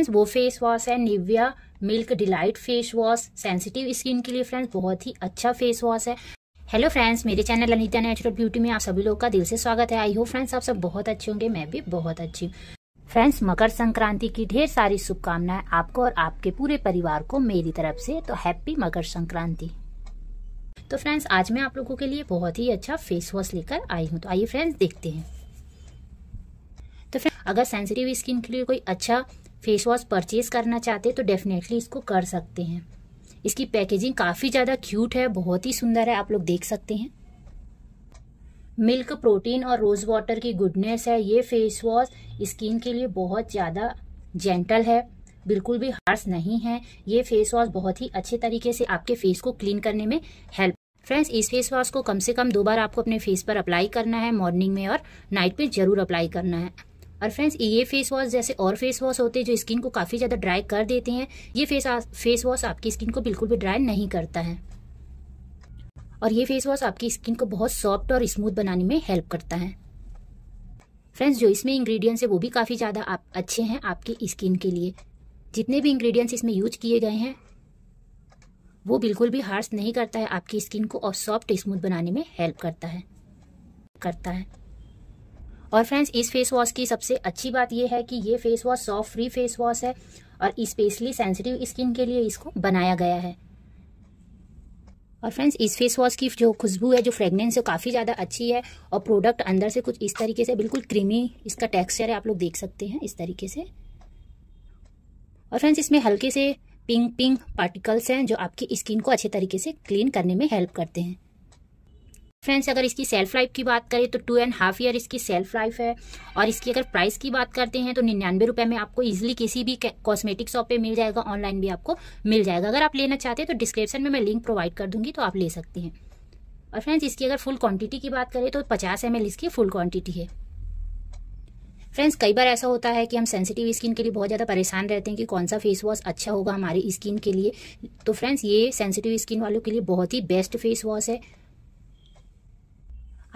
friends वो face wash है Nivea milk delight face wash sensitive skin के लिए फ्रेंड्स बहुत ही अच्छा फेस वॉश है हेलो फ्रेंड्स मेरे चैनल अनिता नेचुरल ब्यूटी में आप सभी लोग का दिल से स्वागत है आई होप फ्रेंड्स आप सब बहुत अच्छे होंगे मैं भी बहुत अच्छी हूँ फ्रेंड्स मकर संक्रांति की ढेर सारी शुभकामनाएं आपको और आपके पूरे परिवार को मेरी तरफ से तो हैप्पी मकर संक्रांति तो फ्रेंड्स आज मैं आप लोगों के लिए बहुत ही अच्छा फेस वॉश लेकर आई हूँ तो आइए फ्रेंड्स देखते हैं तो फ्रेंड्स अगर सेंसिटिव स्किन के लिए कोई अच्छा फेस वॉश परचेज करना चाहते हैं तो डेफिनेटली इसको कर सकते हैं इसकी पैकेजिंग काफ़ी ज़्यादा क्यूट है बहुत ही सुंदर है आप लोग देख सकते हैं मिल्क प्रोटीन और रोज़ वाटर की गुडनेस है ये फेस वॉश स्किन के लिए बहुत ज़्यादा जेंटल है बिल्कुल भी हार्स नहीं है ये फेस वॉश बहुत ही अच्छे तरीके से आपके फेस को क्लीन करने में हेल्प फ्रेंड्स इस फेस वॉश को कम से कम दो बार आपको अपने फेस पर अप्लाई करना है मॉर्निंग में और नाइट में जरूर अप्लाई करना है और फ्रेंड्स ये फेस वॉश जैसे और फेस वॉश होते हैं जो स्किन को काफ़ी ज़्यादा ड्राई कर देते हैं ये फेस फेस वॉश आपकी स्किन को बिल्कुल भी ड्राई नहीं करता है और ये फेस वॉश आपकी स्किन को बहुत सॉफ्ट और स्मूथ बनाने में हेल्प करता है फ्रेंड्स जो इसमें इंग्रेडिएंट्स है वो भी काफ़ी ज़्यादा आप अच्छे हैं आपकी स्किन के लिए जितने भी इंग्रेडिएंट्स इसमें यूज किए गए हैं वो बिल्कुल भी हार्श नहीं करता है आपकी स्किन को और सॉफ्ट स्मूथ बनाने में हेल्प करता है करता है और फ्रेंड्स इस फेस वॉश की सबसे अच्छी बात यह है कि ये face wash soft free face wash है और स्पेशली सेंसिटिव स्किन के लिए इसको बनाया गया है और फ्रेंड्स इस फेस वॉश की जो खुशबू है जो फ्रेगनेंस है काफ़ी ज़्यादा अच्छी है और प्रोडक्ट अंदर से कुछ इस तरीके से बिल्कुल क्रीमी इसका टेक्सचर है आप लोग देख सकते हैं इस तरीके से और फ्रेंड्स इसमें हल्के से पिंक पिंक पार्टिकल्स हैं जो आपकी स्किन को अच्छे तरीके से क्लीन करने में हेल्प करते हैं फ्रेंड्स अगर इसकी सेल्फ लाइफ की बात करें तो टू एंड हाफ ईयर इसकी सेल्फ लाइफ है और इसकी अगर प्राइस की बात करते हैं तो निन्यानवे रुपये में आपको इजीली किसी भी कॉस्मेटिक शॉप पे मिल जाएगा ऑनलाइन भी आपको मिल जाएगा अगर आप लेना चाहते हैं तो डिस्क्रिप्शन में मैं लिंक प्रोवाइड कर दूंगी तो आप ले सकते हैं और फ्रेंड्स इसकी अगर फुल क्वांटिटी की बात करें तो पचास एम इसकी फुल क्वांटिटी है फ्रेंड्स कई बार ऐसा होता है कि हम सेंसिटिव स्किन के लिए बहुत ज़्यादा परेशान रहते हैं कि कौन सा फेस वॉश अच्छा होगा हमारी स्किन के लिए तो फ्रेंड्स ये सेंसिटिव स्किन वालों के लिए बहुत ही बेस्ट फेस वॉश है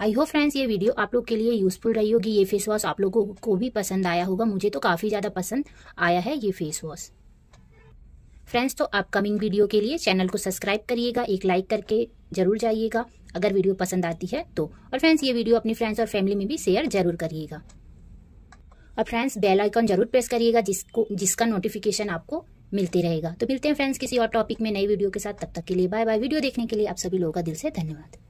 आई होप फ्रेंड्स ये वीडियो आप लोग के लिए यूजफुल रही होगी ये फेस वॉश आप लोगों को भी पसंद आया होगा मुझे तो काफ़ी ज़्यादा पसंद आया है ये फेस वॉश फ्रेंड्स तो अपकमिंग वीडियो के लिए चैनल को सब्सक्राइब करिएगा एक लाइक करके जरूर जाइएगा अगर वीडियो पसंद आती है तो और फ्रेंड्स ये वीडियो अपनी फ्रेंड्स और फैमिली में भी शेयर जरूर करिएगा और फ्रेंड्स बेल आइकॉन जरूर प्रेस करिएगा जिसको जिसका नोटिफिकेशन आपको मिलते रहेगा तो मिलते हैं फ्रेंड्स किसी और टॉपिक में नई वीडियो के साथ तब तक के लिए बाय बाय वीडियो देखने के लिए आप सभी लोगों का दिल से धन्यवाद